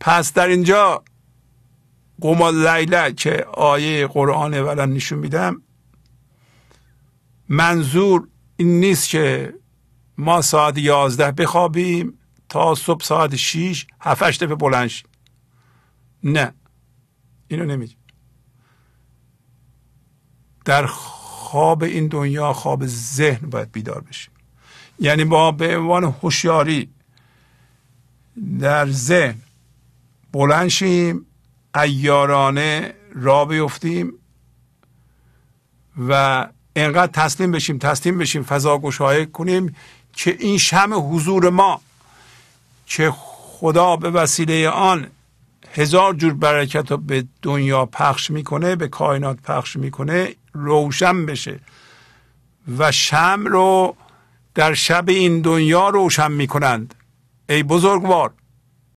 پس در اینجا قما لیله که آیه قرآن ولن نشون میدم منظور این نیست که ما ساعت یازده بخوابیم تا صبح ساعت شیش هفتش دفعه بلند نه اینو نمیگه در خواب این دنیا خواب ذهن باید بیدار بشیم یعنی ما به عنوان هوشیاری در ذهن بلند شیم ایارانه را بیفتیم و انقدر تسلیم بشیم تسلیم بشیم فضا گشاهی کنیم که این شم حضور ما که خدا به وسیله آن هزار جور برکت رو به دنیا پخش میکنه به کائنات پخش میکنه روشن بشه و شم رو در شب این دنیا روشن میکنند ای بزرگوار